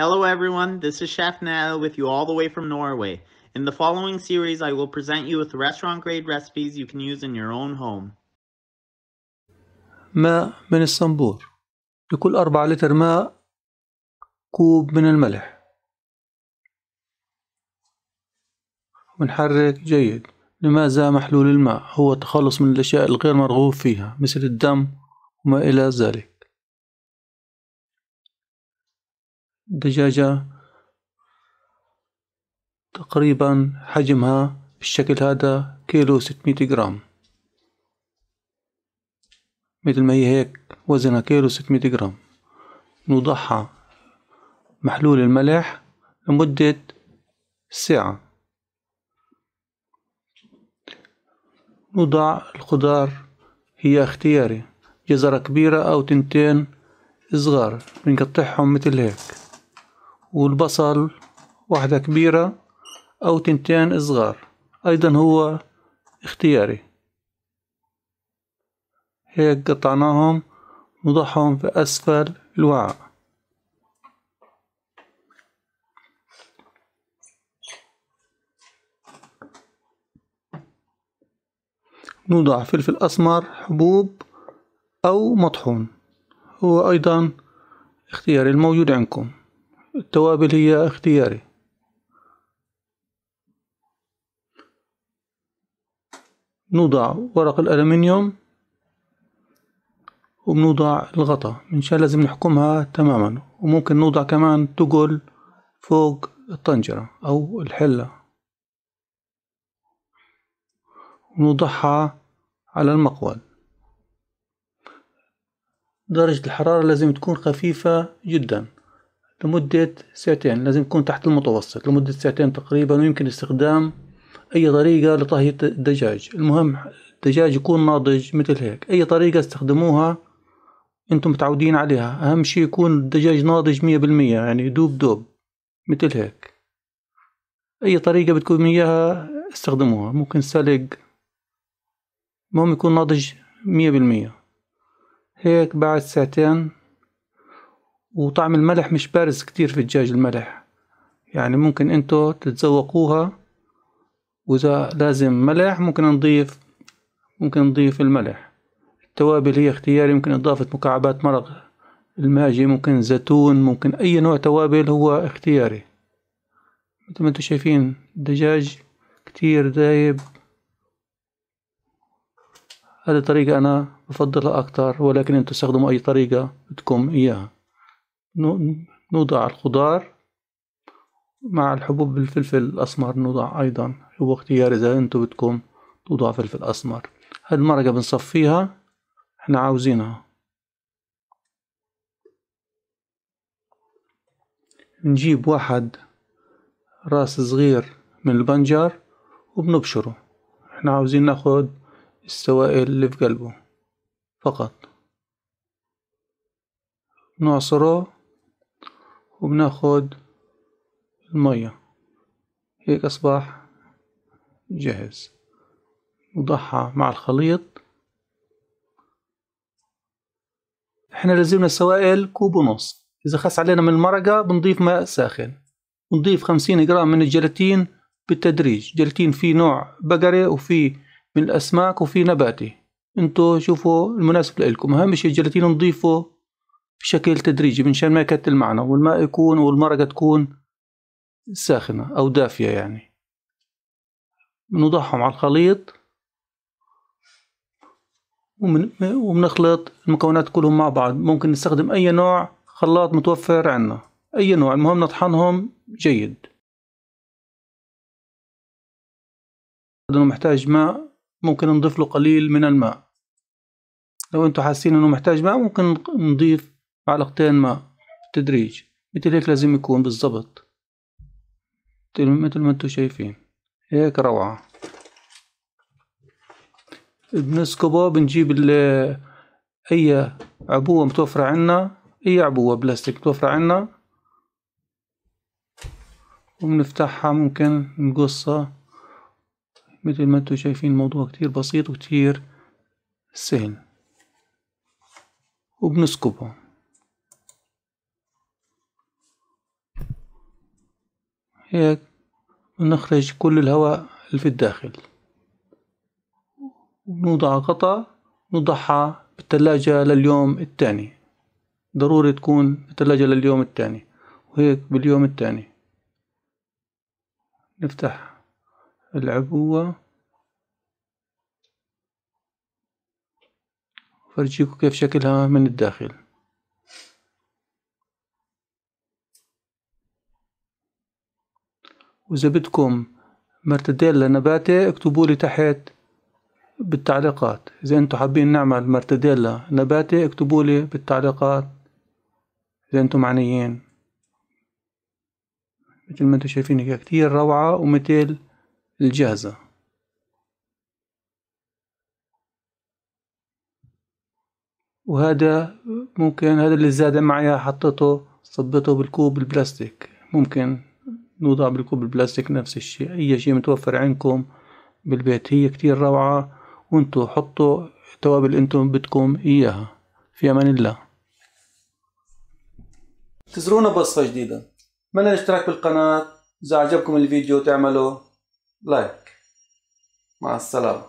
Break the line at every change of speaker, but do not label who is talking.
Hello everyone, this is Chef Nell with you all the way from Norway. In the following series, I will present you with restaurant grade recipes you can use in your own home. ماء من الصنبور لكل أربعة لتر ماء كوب من الملح ونحرك جيد لماذا محلول الماء هو التخلص من الأشياء الغير مرغوب فيها مثل الدم وما إلى ذلك دجاجة تقريبا حجمها بالشكل هذا كيلو ستمية جرام مثل ما هي هيك وزنها كيلو ستمية جرام نوضعها محلول الملح لمدة ساعة نوضع الخضار هي اختياري جزرة كبيرة أو تنتين صغار بنقطعهم مثل هيك والبصل واحدة كبيرة أو تنتين صغار أيضا هو اختياري هيك قطعناهم نضعهم في أسفل الوعاء نوضع فلفل أسمر حبوب أو مطحون هو أيضا اختياري الموجود عندكم التوابل هي اختياري نوضع ورق الألمنيوم وبنوضع الغطاء من شان لازم نحكمها تماما وممكن نوضع كمان تقل فوق الطنجرة أو الحلة ونوضعها على المقود درجة الحرارة لازم تكون خفيفة جداً لمدة ساعتين لازم يكون تحت المتوسط لمدة ساعتين تقريبا ويمكن استخدام أي طريقة لطهي الدجاج المهم الدجاج يكون ناضج مثل هيك أي طريقة استخدموها انتم متعودين عليها أهم شي يكون الدجاج ناضج مية بالمية يعني دوب دوب مثل هيك أي طريقة بتكون إياها استخدموها ممكن سلق المهم يكون ناضج مية بالمية هيك بعد ساعتين وطعم الملح مش بارز كتير في الدجاج الملح يعني ممكن انتو تتذوقوها واذا لازم ملح ممكن نضيف ممكن نضيف الملح التوابل هي اختياري ممكن اضافة مكعبات مرق الماجي ممكن زيتون ممكن اي نوع توابل هو اختياري مثل ما انتو شايفين الدجاج كتير دايب هذه طريقة أنا بفضلها أكتر ولكن أنتم استخدموا أي طريقة بدكم إياها نوضع الخضار مع الحبوب بالفلفل الأسمر نوضع أيضا هو اختيار إذا أنتم بدكم توضع فلفل أسمر هاد المرقة بنصفيها احنا عاوزينها نجيب واحد راس صغير من البنجر وبنبشره احنا عاوزين ناخد السوائل اللي في قلبه فقط نعصره وبناخد المية هيك أصبح جاهز نضعها مع الخليط احنا لازمنا السوائل كوب ونص إذا خس علينا من المرقة بنضيف ماء ساخن ونضيف خمسين جرام من الجيلاتين بالتدريج جيلاتين في نوع بقري وفي من الأسماك وفي نباتي انتو شوفوا المناسب لإلكم أهم شي الجيلاتين نضيفه بشكل تدريجي شان ما يكتل معنا والماء يكون والمرقة تكون ساخنة أو دافية يعني بنوضعهم على الخليط ومن وبنخلط المكونات كلهم مع بعض ممكن نستخدم أي نوع خلاط متوفر عندنا أي نوع المهم نطحنهم جيد لأنه محتاج ماء ممكن نضيف له قليل من الماء لو أنتوا حاسين إنه محتاج ماء ممكن نضيف علقتين ماء بالتدريج متل هيك لازم يكون بالضبط متل ما انتو شايفين هيك روعة بنسكبه بنجيب اي عبوة متوفرة عنا اي عبوة بلاستيك متوفرة عنا وبنفتحها ممكن نقصها مثل ما انتو شايفين الموضوع كتير بسيط وكتير سهل وبنسكبه هيك بنخرج كل الهواء اللي في الداخل بنوضع قطع نضعها بالثلاجة لليوم الثاني ضروري تكون بالثلاجة لليوم الثاني وهيك باليوم الثاني نفتح العبوة فرجيكم كيف شكلها من الداخل واذا بدكم مرتديلا نباتي اكتبوا لي تحت بالتعليقات اذا انتم حابين نعمل مرتديلا نباتي اكتبوا لي بالتعليقات اذا انتم معنيين مثل ما انتم شايفين هي كتير روعة ومثل الجاهزة وهذا ممكن هذا اللي زاد معي حطيته صبته بالكوب البلاستيك ممكن نوضع بالكوب البلاستيك نفس الشيء اي شيء متوفر عندكم بالبيت هي كتير روعة وانتو حطوا توابل انتم بدكم اياها في امان الله تزرونا بصفة جديدة من الاشتراك بالقناة إذا عجبكم الفيديو تعملوا لايك مع السلامة